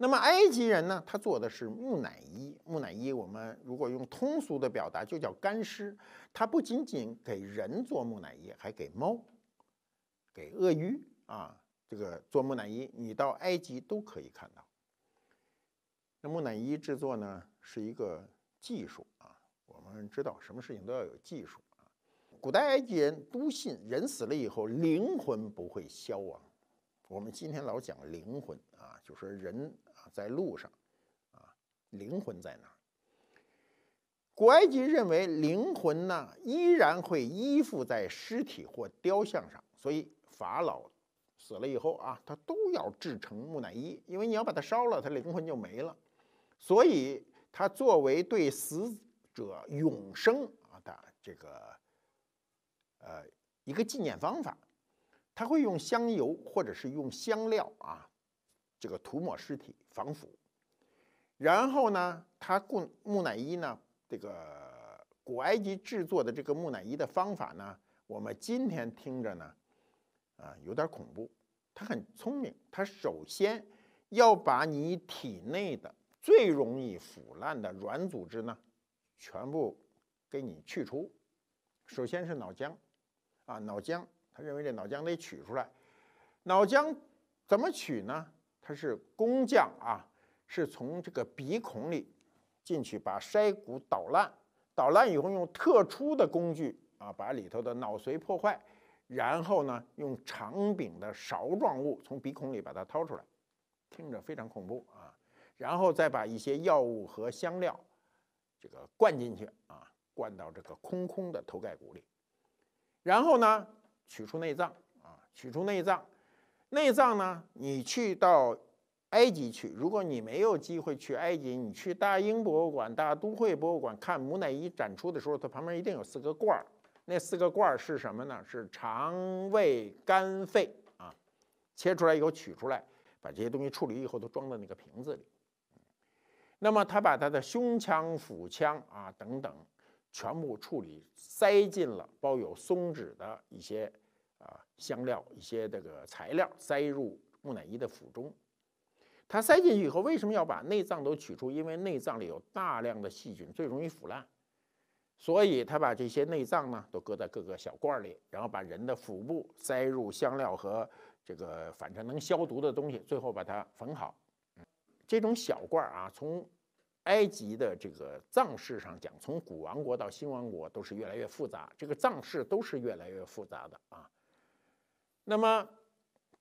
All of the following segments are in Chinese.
那么埃及人呢？他做的是木乃伊。木乃伊，我们如果用通俗的表达，就叫干尸。他不仅仅给人做木乃伊，还给猫、给鳄鱼啊，这个做木乃伊。你到埃及都可以看到。那木乃伊制作呢，是一个技术啊。我们知道，什么事情都要有技术啊。古代埃及人都信，人死了以后灵魂不会消亡。我们今天老讲灵魂啊，就说人。在路上，啊，灵魂在哪古埃及认为灵魂呢，依然会依附在尸体或雕像上，所以法老死了以后啊，他都要制成木乃伊，因为你要把它烧了，他灵魂就没了。所以他作为对死者永生啊的这个呃一个纪念方法，他会用香油或者是用香料啊。这个涂抹尸体防腐，然后呢，他供木乃伊呢？这个古埃及制作的这个木乃伊的方法呢，我们今天听着呢，啊，有点恐怖。他很聪明，他首先要把你体内的最容易腐烂的软组织呢，全部给你去除。首先是脑浆，啊，脑浆，他认为这脑浆得取出来。脑浆怎么取呢？他是工匠啊，是从这个鼻孔里进去，把筛骨捣烂，捣烂以后用特殊的工具啊，把里头的脑髓破坏，然后呢，用长柄的勺状物从鼻孔里把它掏出来，听着非常恐怖啊，然后再把一些药物和香料这个灌进去啊，灌到这个空空的头盖骨里，然后呢，取出内脏啊，取出内脏。内脏呢？你去到埃及去，如果你没有机会去埃及，你去大英博物馆、大都会博物馆看木乃伊展出的时候，它旁边一定有四个罐儿。那四个罐儿是什么呢？是肠胃、肝、肺啊，切出来以后取出来，把这些东西处理以后都装在那个瓶子里。那么他把他的胸腔、腹腔啊等等，全部处理，塞进了包有松脂的一些。啊，香料一些这个材料塞入木乃伊的腹中，他塞进去以后，为什么要把内脏都取出？因为内脏里有大量的细菌，最容易腐烂，所以他把这些内脏呢都搁在各个小罐里，然后把人的腹部塞入香料和这个反正能消毒的东西，最后把它缝好。这种小罐啊，从埃及的这个葬式上讲，从古王国到新王国都是越来越复杂，这个葬式都是越来越复杂的啊。那么，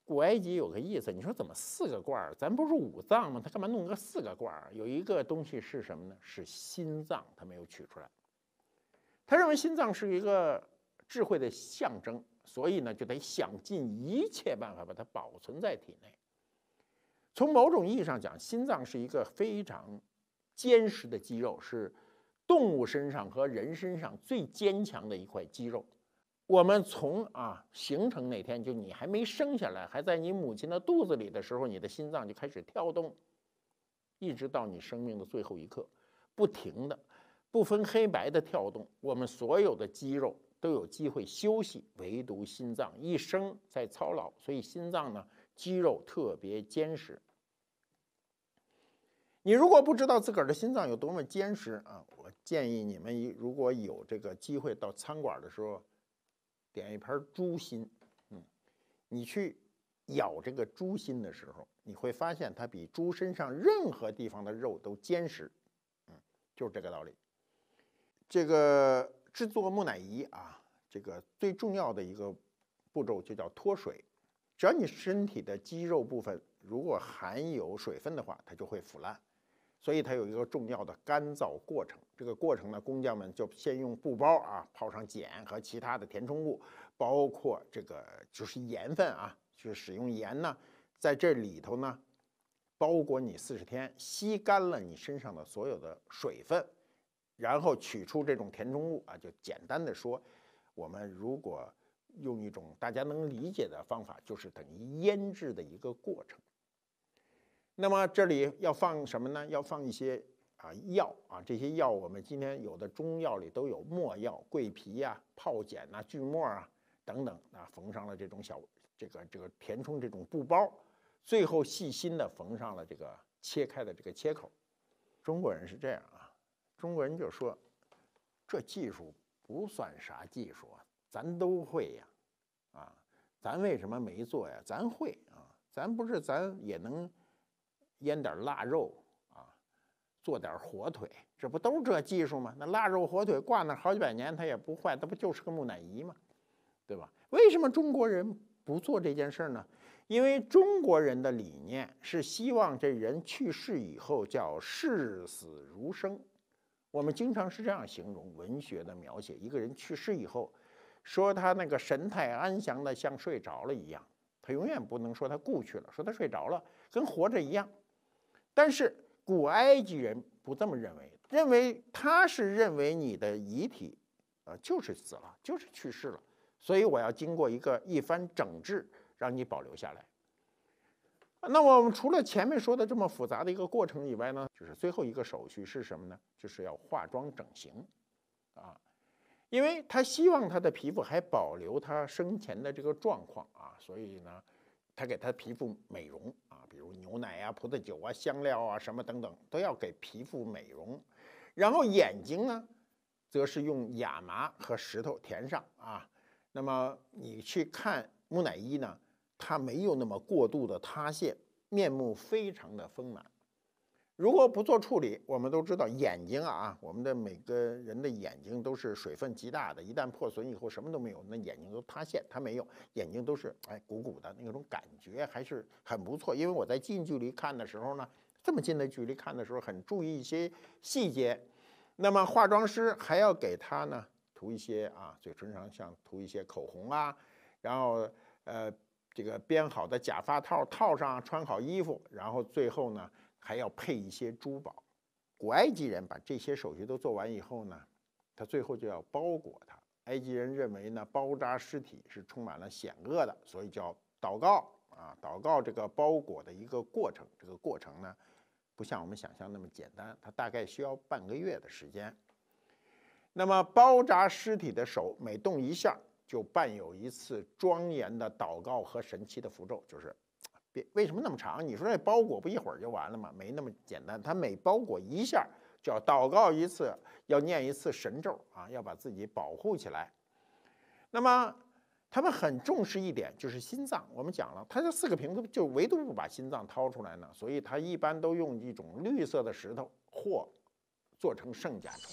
古埃及有个意思，你说怎么四个罐儿？咱不是五脏吗？他干嘛弄个四个罐儿？有一个东西是什么呢？是心脏，他没有取出来。他认为心脏是一个智慧的象征，所以呢，就得想尽一切办法把它保存在体内。从某种意义上讲，心脏是一个非常坚实的肌肉，是动物身上和人身上最坚强的一块肌肉。我们从啊形成那天就你还没生下来，还在你母亲的肚子里的时候，你的心脏就开始跳动，一直到你生命的最后一刻，不停的、不分黑白的跳动。我们所有的肌肉都有机会休息，唯独心脏一生在操劳，所以心脏呢，肌肉特别坚实。你如果不知道自个儿的心脏有多么坚实啊，我建议你们如果有这个机会到餐馆的时候。点一盘猪心，嗯，你去咬这个猪心的时候，你会发现它比猪身上任何地方的肉都坚实，嗯，就是这个道理。这个制作木乃伊啊，这个最重要的一个步骤就叫脱水。只要你身体的肌肉部分如果含有水分的话，它就会腐烂。所以它有一个重要的干燥过程，这个过程呢，工匠们就先用布包啊，泡上碱和其他的填充物，包括这个就是盐分啊，就是使用盐呢，在这里头呢，包裹你四十天，吸干了你身上的所有的水分，然后取出这种填充物啊，就简单的说，我们如果用一种大家能理解的方法，就是等于腌制的一个过程。那么这里要放什么呢？要放一些啊药啊，这些药我们今天有的中药里都有，墨药、桂皮啊、泡碱呐、锯末啊等等啊，缝上了这种小这个这个填充这种布包，最后细心的缝上了这个切开的这个切口。中国人是这样啊，中国人就说这技术不算啥技术啊，咱都会呀，啊，咱为什么没做呀？咱会啊，咱不是咱也能。腌点腊肉啊，做点火腿，这不都是这技术吗？那腊肉火腿挂那好几百年，它也不坏，它不就是个木乃伊吗？对吧？为什么中国人不做这件事呢？因为中国人的理念是希望这人去世以后叫视死如生。我们经常是这样形容文学的描写：一个人去世以后，说他那个神态安详的像睡着了一样，他永远不能说他故去了，说他睡着了，跟活着一样。但是古埃及人不这么认为，认为他是认为你的遗体，啊，就是死了，就是去世了，所以我要经过一个一番整治，让你保留下来。那么我们除了前面说的这么复杂的一个过程以外呢，就是最后一个手续是什么呢？就是要化妆整形，啊，因为他希望他的皮肤还保留他生前的这个状况啊，所以呢。他给他的皮肤美容啊，比如牛奶啊、葡萄酒啊、香料啊，什么等等，都要给皮肤美容。然后眼睛呢，则是用亚麻和石头填上啊。那么你去看木乃伊呢，它没有那么过度的塌陷，面目非常的丰满。如果不做处理，我们都知道眼睛啊，我们的每个人的眼睛都是水分极大的。一旦破损以后，什么都没有，那眼睛都塌陷。它没有眼睛，都是哎鼓鼓的那种感觉，还是很不错。因为我在近距离看的时候呢，这么近的距离看的时候，很注意一些细节。那么化妆师还要给他呢涂一些啊，嘴唇上像涂一些口红啊，然后呃这个编好的假发套套上，穿好衣服，然后最后呢。还要配一些珠宝。古埃及人把这些手续都做完以后呢，他最后就要包裹它。埃及人认为呢，包扎尸体是充满了险恶的，所以叫祷告啊，祷告这个包裹的一个过程。这个过程呢，不像我们想象那么简单，它大概需要半个月的时间。那么包扎尸体的手每动一下，就伴有一次庄严的祷告和神奇的符咒，就是。为什么那么长？你说这包裹不一会儿就完了吗？没那么简单，他每包裹一下就要祷告一次，要念一次神咒啊，要把自己保护起来。那么他们很重视一点就是心脏，我们讲了，他这四个瓶子就唯独不把心脏掏出来呢，所以他一般都用一种绿色的石头或做成圣甲虫，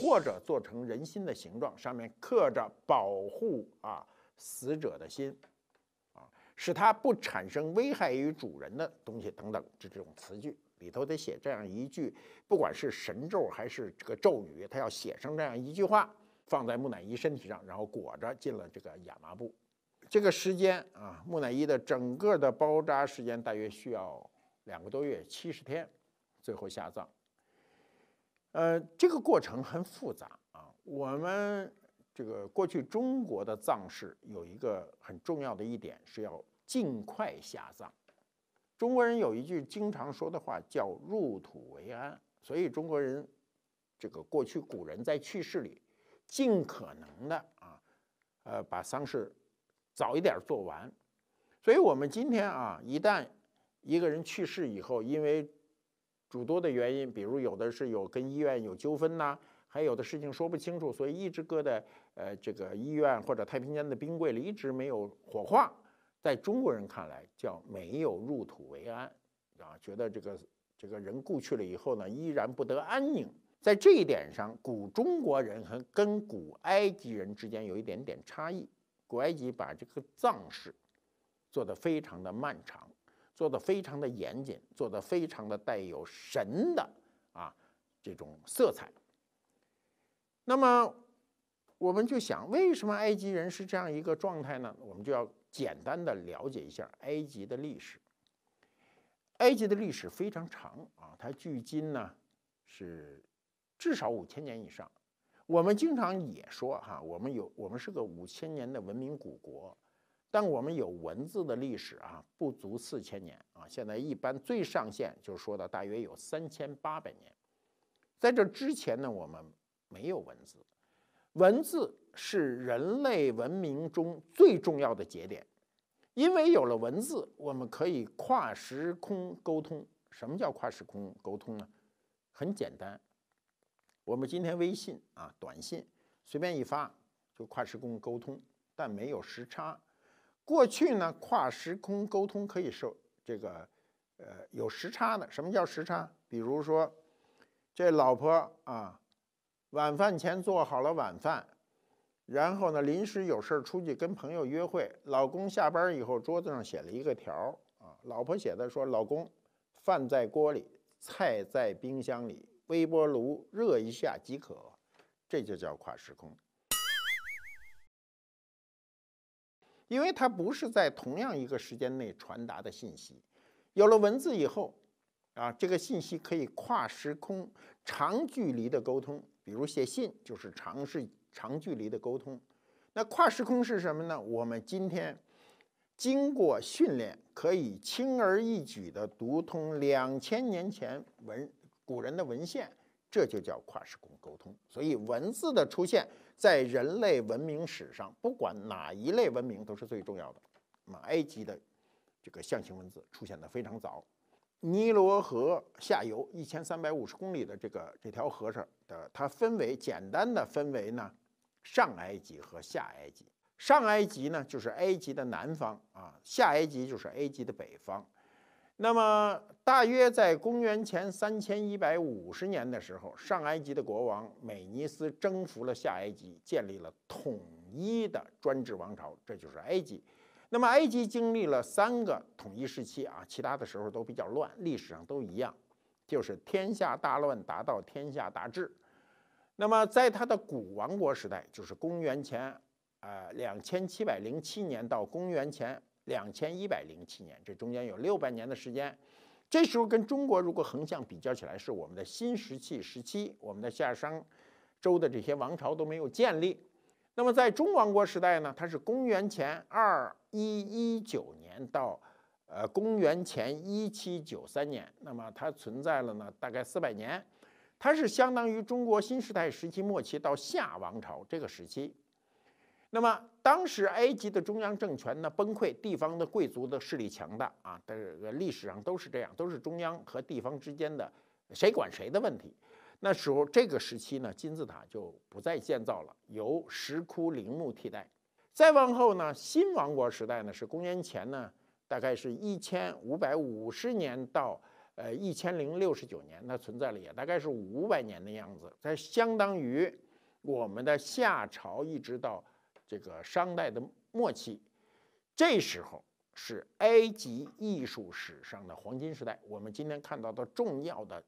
或者做成人心的形状，上面刻着保护啊死者的心。使它不产生危害于主人的东西等等，这这种词句里头得写这样一句，不管是神咒还是这个咒语，它要写上这样一句话，放在木乃伊身体上，然后裹着进了这个亚麻布。这个时间啊，木乃伊的整个的包扎时间大约需要两个多月，七十天，最后下葬。呃，这个过程很复杂啊。我们这个过去中国的葬式有一个很重要的一点是要。尽快下葬。中国人有一句经常说的话叫“入土为安”，所以中国人这个过去古人，在去世里尽可能的啊，呃，把丧事早一点做完。所以我们今天啊，一旦一个人去世以后，因为诸多的原因，比如有的是有跟医院有纠纷呐，还有的事情说不清楚，所以一直搁在呃这个医院或者太平间的冰柜里，一直没有火化。在中国人看来，叫没有入土为安啊，觉得这个这个人故去了以后呢，依然不得安宁。在这一点上，古中国人和跟古埃及人之间有一点点差异。古埃及把这个葬式做得非常的漫长，做得非常的严谨，做得非常的带有神的啊这种色彩。那么。我们就想，为什么埃及人是这样一个状态呢？我们就要简单的了解一下埃及的历史。埃及的历史非常长啊，它距今呢是至少五千年以上。我们经常也说哈，我们有我们是个五千年的文明古国，但我们有文字的历史啊不足四千年啊。现在一般最上限就说到大约有三千八百年，在这之前呢，我们没有文字。文字是人类文明中最重要的节点，因为有了文字，我们可以跨时空沟通。什么叫跨时空沟通呢？很简单，我们今天微信啊、短信随便一发就跨时空沟通，但没有时差。过去呢，跨时空沟通可以受这个呃有时差的。什么叫时差？比如说，这老婆啊。晚饭前做好了晚饭，然后呢，临时有事儿出去跟朋友约会。老公下班以后，桌子上写了一个条儿啊，老婆写的说：“老公，饭在锅里，菜在冰箱里，微波炉热一下即可。”这就叫跨时空，因为它不是在同样一个时间内传达的信息。有了文字以后啊，这个信息可以跨时空、长距离的沟通。比如写信就是长是长距离的沟通，那跨时空是什么呢？我们今天经过训练，可以轻而易举的读通两千年前文古人的文献，这就叫跨时空沟通。所以文字的出现，在人类文明史上，不管哪一类文明都是最重要的。那么埃及的这个象形文字出现的非常早。尼罗河下游一千三百五十公里的这个这条河上的，它分为简单的分为呢上埃及和下埃及。上埃及呢就是埃及的南方啊，下埃及就是埃及的北方。那么大约在公元前三千一百五十年的时候，上埃及的国王美尼斯征服了下埃及，建立了统一的专制王朝，这就是埃及。那么埃及经历了三个统一时期啊，其他的时候都比较乱，历史上都一样，就是天下大乱达到天下大治。那么在它的古王国时代，就是公元前呃两千七百零七年到公元前两千一百零七年，这中间有六百年的时间。这时候跟中国如果横向比较起来，是我们的新石器时期，我们的夏商周的这些王朝都没有建立。那么在中王国时代呢，它是公元前二一一九年到呃公元前一七九三年，那么它存在了呢大概四百年，它是相当于中国新时代时期末期到夏王朝这个时期。那么当时埃及的中央政权呢崩溃，地方的贵族的势力强大啊，这个历史上都是这样，都是中央和地方之间的谁管谁的问题。那时候，这个时期呢，金字塔就不再建造了，由石窟陵墓替代。再往后呢，新王国时代呢，是公元前呢，大概是一千五百五十年到呃一千零六十九年，那存在了也大概是五百年的样子，它相当于我们的夏朝一直到这个商代的末期，这时候是埃及艺术史上的黄金时代。我们今天看到的重要的。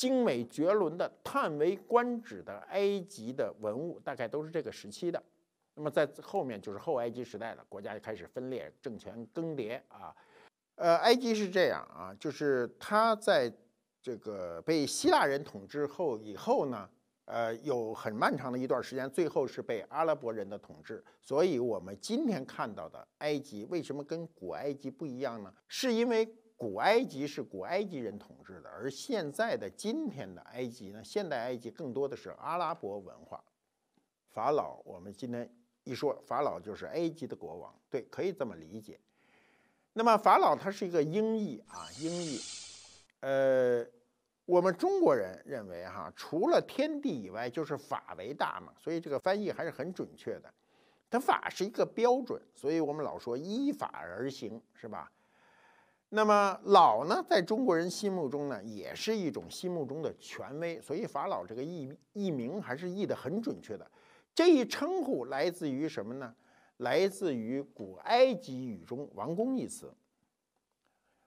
精美绝伦的、叹为观止的埃及的文物，大概都是这个时期的。那么在后面就是后埃及时代了，国家就开始分裂，政权更迭啊。呃，埃及是这样啊，就是它在这个被希腊人统治后以后呢，呃，有很漫长的一段时间，最后是被阿拉伯人的统治。所以我们今天看到的埃及为什么跟古埃及不一样呢？是因为。古埃及是古埃及人统治的，而现在的今天的埃及呢？现代埃及更多的是阿拉伯文化。法老，我们今天一说法老就是埃及的国王，对，可以这么理解。那么法老他是一个音译啊，音译。呃，我们中国人认为哈，除了天地以外，就是法为大嘛，所以这个翻译还是很准确的。它法是一个标准，所以我们老说依法而行，是吧？那么老呢，在中国人心目中呢，也是一种心目中的权威。所以法老这个译译名还是译的很准确的。这一称呼来自于什么呢？来自于古埃及语中“王宫”一词。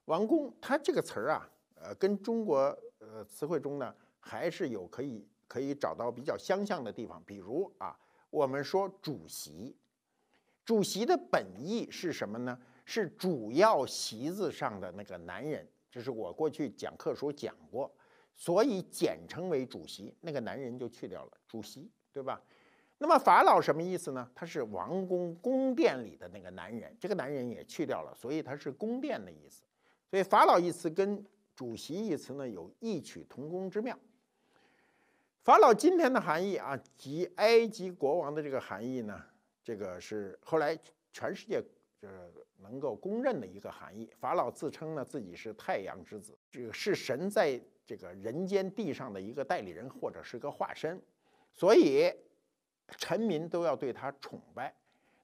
王宫，它这个词儿啊，呃，跟中国呃词汇中呢，还是有可以可以找到比较相像的地方。比如啊，我们说主席，主席的本意是什么呢？是主要席子上的那个男人，这是我过去讲课时候讲过，所以简称为主席，那个男人就去掉了，主席，对吧？那么法老什么意思呢？他是王宫、宫殿里的那个男人，这个男人也去掉了，所以他是宫殿的意思。所以法老一词跟主席一词呢有异曲同工之妙。法老今天的含义啊，即埃及国王的这个含义呢，这个是后来全世界。就是能够公认的一个含义。法老自称呢自己是太阳之子，这个是神在这个人间地上的一个代理人或者是个化身，所以臣民都要对他崇拜。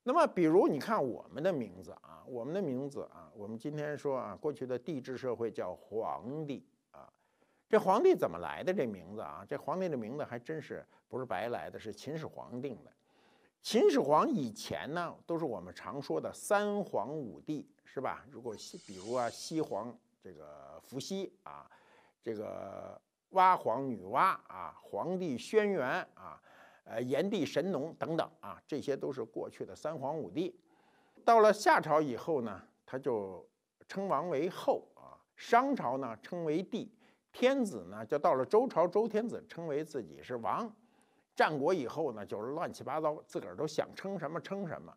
那么，比如你看我们的名字啊，我们的名字啊，我们今天说啊，过去的帝制社会叫皇帝啊，这皇帝怎么来的？这名字啊，这皇帝的名字还真是不是白来的，是秦始皇定的。秦始皇以前呢，都是我们常说的三皇五帝，是吧？如果西，比如啊西皇这个伏羲啊，这个娲皇女娲啊，皇帝轩辕啊，呃炎帝神农等等啊，这些都是过去的三皇五帝。到了夏朝以后呢，他就称王为后啊；商朝呢称为帝，天子呢就到了周朝，周天子称为自己是王。战国以后呢，就是乱七八糟，自个儿都想称什么称什么。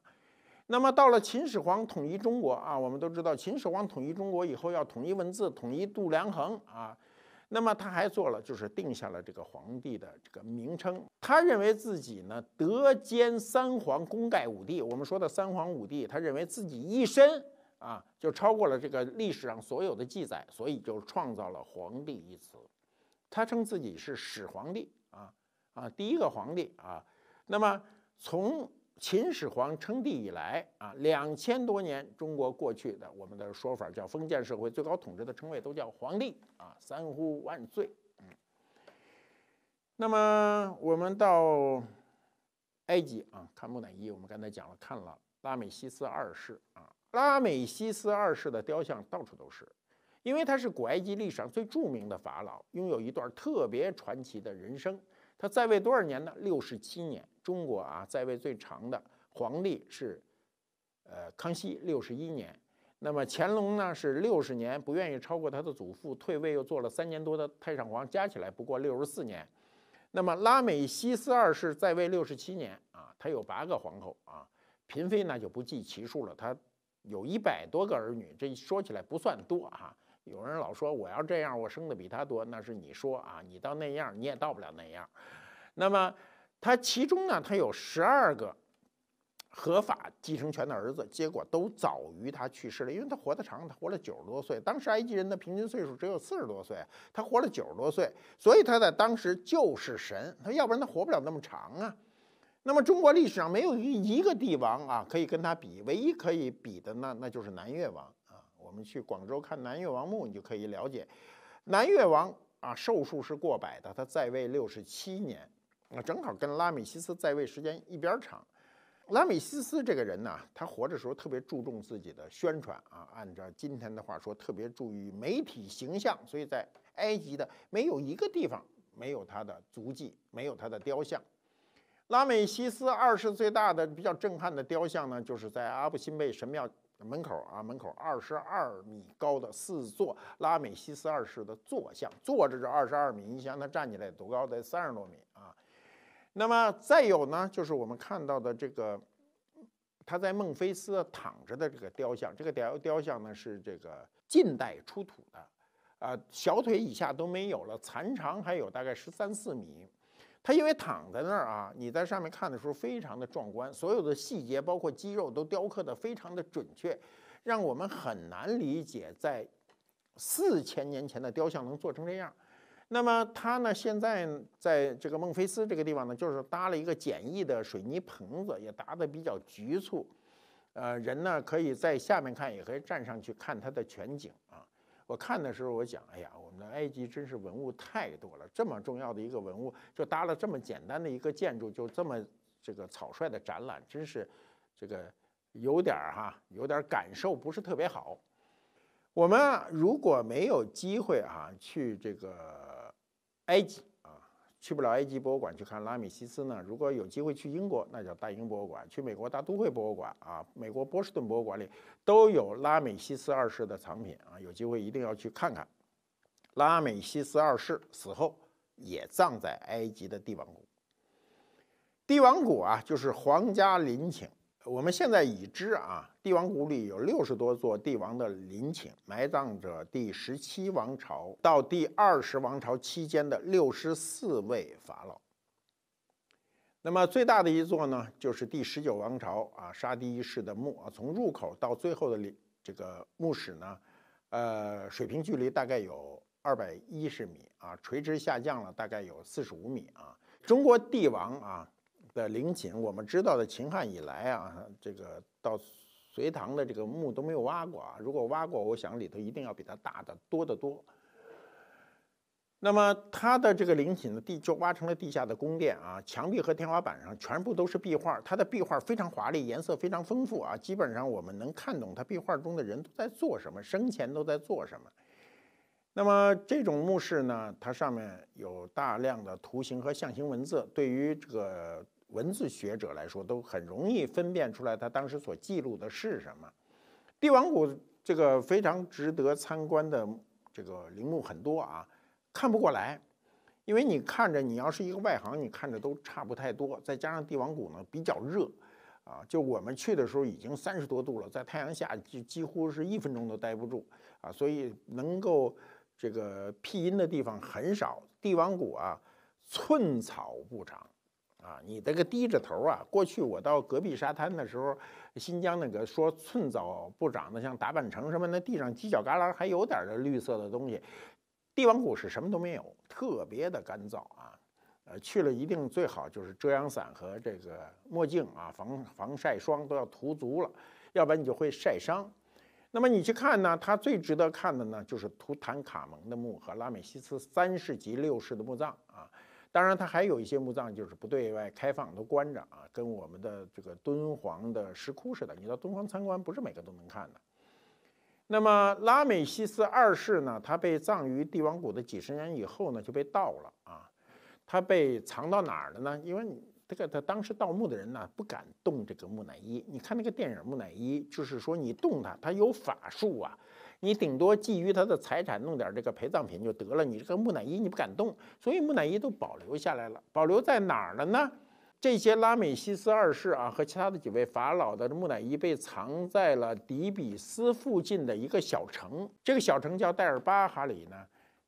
那么到了秦始皇统一中国啊，我们都知道秦始皇统一中国以后要统一文字、统一度量衡啊。那么他还做了，就是定下了这个皇帝的这个名称。他认为自己呢，德兼三皇，功盖五帝。我们说的三皇五帝，他认为自己一身啊，就超过了这个历史上所有的记载，所以就创造了“皇帝”一词。他称自己是始皇帝。啊，第一个皇帝啊，那么从秦始皇称帝以来啊，两千多年，中国过去的我们的说法叫封建社会，最高统治的称谓都叫皇帝啊，三呼万岁。嗯，那么我们到埃及啊，看木乃伊，我们刚才讲了，看了拉美西斯二世啊，拉美西斯二世的雕像到处都是，因为他是古埃及历史上最著名的法老，拥有一段特别传奇的人生。他在位多少年呢？六十七年。中国啊，在位最长的皇帝是，呃，康熙六十一年。那么乾隆呢是六十年，不愿意超过他的祖父，退位又做了三年多的太上皇，加起来不过六十四年。那么拉美西斯二世在位六十七年啊，他有八个皇后啊，嫔妃那就不计其数了，他有一百多个儿女，这说起来不算多啊。有人老说我要这样，我生的比他多，那是你说啊，你到那样你也到不了那样。那么，他其中呢，他有十二个合法继承权的儿子，结果都早于他去世了。因为他活得长，他活了九十多岁。当时埃及人的平均岁数只有四十多岁，他活了九十多岁，所以他在当时就是神。他要不然他活不了那么长啊。那么中国历史上没有一个帝王啊可以跟他比，唯一可以比的那那就是南越王啊。我们去广州看南越王墓，你就可以了解南越王啊寿数是过百的，他在位六十七年。啊，正好跟拉美西斯在位时间一边长。拉美西斯这个人呢，他活着时候特别注重自己的宣传啊，按照今天的话说，特别注意媒体形象。所以在埃及的没有一个地方没有他的足迹，没有他的雕像。拉美西斯二世最大的比较震撼的雕像呢，就是在阿布辛贝神庙门口啊，门口二十二米高的四座拉美西斯二世的坐像，坐着这二十二米，你想他站起来多高？得三十多米。那么再有呢，就是我们看到的这个，他在孟菲斯躺着的这个雕像。这个雕雕像呢是这个近代出土的，啊，小腿以下都没有了，残长还有大概十三四米。他因为躺在那儿啊，你在上面看的时候非常的壮观，所有的细节包括肌肉都雕刻的非常的准确，让我们很难理解在四千年前的雕像能做成这样。那么他呢？现在在这个孟菲斯这个地方呢，就是搭了一个简易的水泥棚子，也搭得比较局促。呃，人呢可以在下面看，也可以站上去看它的全景啊。我看的时候，我想，哎呀，我们的埃及真是文物太多了，这么重要的一个文物，就搭了这么简单的一个建筑，就这么这个草率的展览，真是这个有点儿哈，有点感受不是特别好。我们如果没有机会啊，去这个。埃及啊，去不了埃及博物馆去看拉美西斯呢。如果有机会去英国，那叫大英博物馆；去美国大都会博物馆啊，美国波士顿博物馆里都有拉美西斯二世的藏品啊。有机会一定要去看看。拉美西斯二世死后也葬在埃及的帝王谷。帝王谷啊，就是皇家陵寝。我们现在已知啊，帝王谷里有六十多座帝王的陵寝，埋葬着第十七王朝到第二十王朝期间的六十四位法老。那么最大的一座呢，就是第十九王朝啊沙迪一世的墓啊，从入口到最后的这个墓室呢，呃，水平距离大概有二百一十米啊，垂直下降了大概有四十五米啊。中国帝王啊。的陵寝，我们知道的秦汉以来啊，这个到隋唐的这个墓都没有挖过啊。如果挖过，我想里头一定要比它大的多得多。那么它的这个陵寝的地就挖成了地下的宫殿啊，墙壁和天花板上全部都是壁画，它的壁画非常华丽，颜色非常丰富啊。基本上我们能看懂它壁画中的人都在做什么，生前都在做什么。那么这种墓室呢，它上面有大量的图形和象形文字，对于这个。文字学者来说，都很容易分辨出来他当时所记录的是什么。帝王谷这个非常值得参观的这个陵墓很多啊，看不过来，因为你看着你要是一个外行，你看着都差不太多。再加上帝王谷呢比较热，啊，就我们去的时候已经三十多度了，在太阳下就几乎是一分钟都待不住啊，所以能够这个辟阴的地方很少。帝王谷啊，寸草不长。啊，你这个低着头啊！过去我到隔壁沙滩的时候，新疆那个说寸草不长的像达坂城什么，那地上犄角旮旯还有点的绿色的东西，帝王谷是什么都没有，特别的干燥啊。呃，去了一定最好就是遮阳伞和这个墨镜啊，防防晒霜都要涂足了，要不然你就会晒伤。那么你去看呢，它最值得看的呢，就是图坦卡蒙的墓和拉美西斯三世及六世的墓葬啊。当然，他还有一些墓葬就是不对外开放，都关着啊，跟我们的这个敦煌的石窟似的。你到敦煌参观，不是每个都能看的。那么拉美西斯二世呢，他被葬于帝王谷的几十年以后呢，就被盗了啊。他被藏到哪儿了呢？因为你这个他当时盗墓的人呢，不敢动这个木乃伊。你看那个电影《木乃伊》，就是说你动它，它有法术啊。你顶多觊觎他的财产，弄点这个陪葬品就得了。你这个木乃伊你不敢动，所以木乃伊都保留下来了。保留在哪儿了呢？这些拉美西斯二世啊和其他的几位法老的木乃伊被藏在了底比斯附近的一个小城，这个小城叫戴尔巴哈里呢。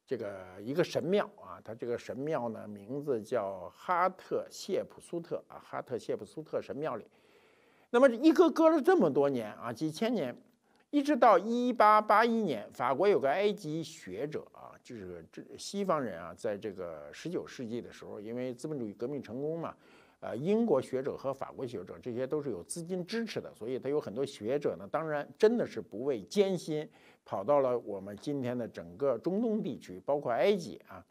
这个一个神庙啊，它这个神庙呢名字叫哈特谢普苏特啊，哈特谢普苏特神庙里。那么一搁搁了这么多年啊，几千年。一直到一八八一年，法国有个埃及学者啊，就是这西方人啊，在这个十九世纪的时候，因为资本主义革命成功嘛，呃，英国学者和法国学者这些都是有资金支持的，所以他有很多学者呢，当然真的是不畏艰辛，跑到了我们今天的整个中东地区，包括埃及啊，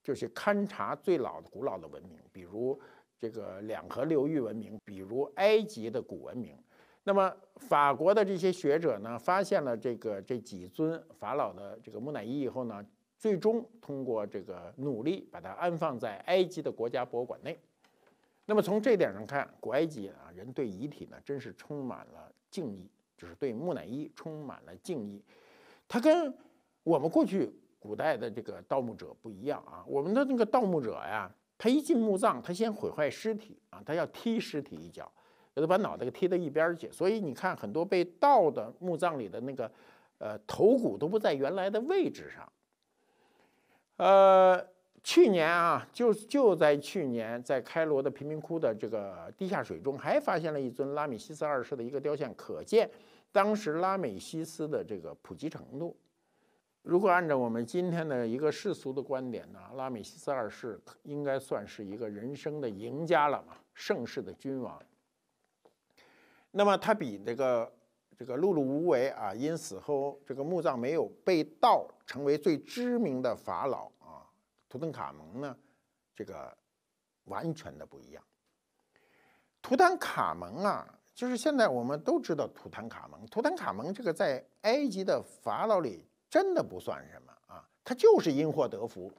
就去勘察最老的、古老的文明，比如这个两河流域文明，比如埃及的古文明。那么，法国的这些学者呢，发现了这个这几尊法老的这个木乃伊以后呢，最终通过这个努力，把它安放在埃及的国家博物馆内。那么从这点上看，古埃及啊，人对遗体呢，真是充满了敬意，就是对木乃伊充满了敬意。它跟我们过去古代的这个盗墓者不一样啊，我们的那个盗墓者呀，他一进墓葬，他先毁坏尸体啊，他要踢尸体一脚。有的把脑袋给踢到一边去，所以你看很多被盗的墓葬里的那个，呃，头骨都不在原来的位置上。呃，去年啊，就就在去年，在开罗的贫民窟的这个地下水中，还发现了一尊拉美西斯二世的一个雕像，可见当时拉美西斯的这个普及程度。如果按照我们今天的一个世俗的观点呢，拉美西斯二世应该算是一个人生的赢家了嘛，盛世的君王。那么他比这个这个碌碌无为啊，因死后这个墓葬没有被盗，成为最知名的法老啊，图坦卡蒙呢，这个完全的不一样。图坦卡蒙啊，就是现在我们都知道图坦卡蒙。图坦卡蒙这个在埃及的法老里真的不算什么啊，他就是因祸得福，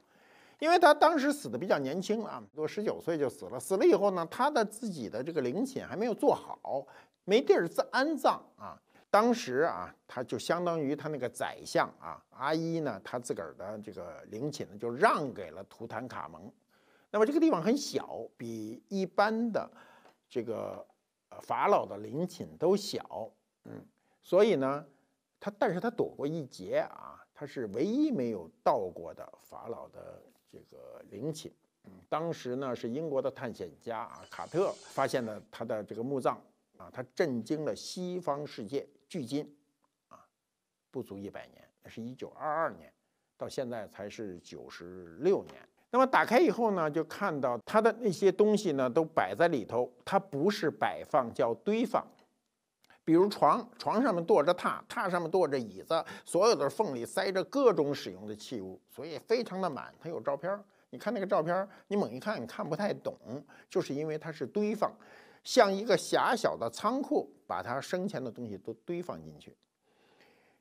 因为他当时死的比较年轻啊，都十九岁就死了。死了以后呢，他的自己的这个陵寝还没有做好。没地儿安葬啊！当时啊，他就相当于他那个宰相啊，阿依呢，他自个儿的这个陵寝呢，就让给了图坦卡蒙。那么这个地方很小，比一般的这个法老的陵寝都小。嗯，所以呢，他但是他躲过一劫啊，他是唯一没有到过的法老的这个陵寝。嗯，当时呢，是英国的探险家啊，卡特发现了他的这个墓葬。啊，它震惊了西方世界，距今啊不足一百年，那是一九二二年，到现在才是九十六年。那么打开以后呢，就看到它的那些东西呢都摆在里头，它不是摆放叫堆放，比如床，床上面垛着榻，榻上面垛着椅子，所有的缝里塞着各种使用的器物，所以非常的满。它有照片，你看那个照片，你猛一看你看不太懂，就是因为它是堆放。像一个狭小的仓库，把他生前的东西都堆放进去。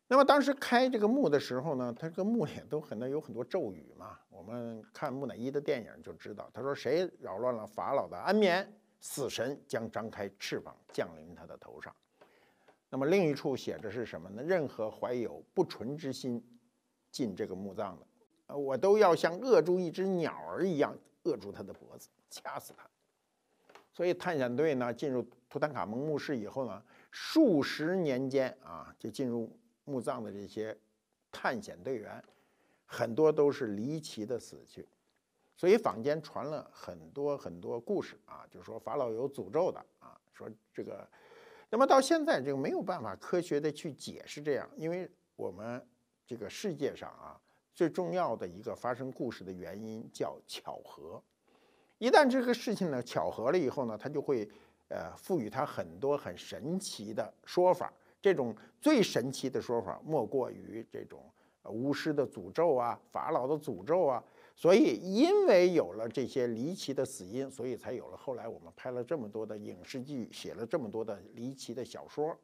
那么当时开这个墓的时候呢，他这个墓里都很多有很多咒语嘛。我们看木乃伊的电影就知道，他说谁扰乱了法老的安眠，死神将张开翅膀降临他的头上。那么另一处写着是什么呢？任何怀有不纯之心进这个墓葬的，呃，我都要像扼住一只鸟儿一样扼住他的脖子，掐死他。所以探险队呢进入图坦卡蒙墓室以后呢，数十年间啊，就进入墓葬的这些探险队员，很多都是离奇的死去，所以坊间传了很多很多故事啊，就是说法老有诅咒的啊，说这个，那么到现在这个没有办法科学的去解释这样，因为我们这个世界上啊最重要的一个发生故事的原因叫巧合。一旦这个事情呢巧合了以后呢，他就会，呃，赋予他很多很神奇的说法。这种最神奇的说法，莫过于这种巫师的诅咒啊，法老的诅咒啊。所以，因为有了这些离奇的死因，所以才有了后来我们拍了这么多的影视剧，写了这么多的离奇的小说。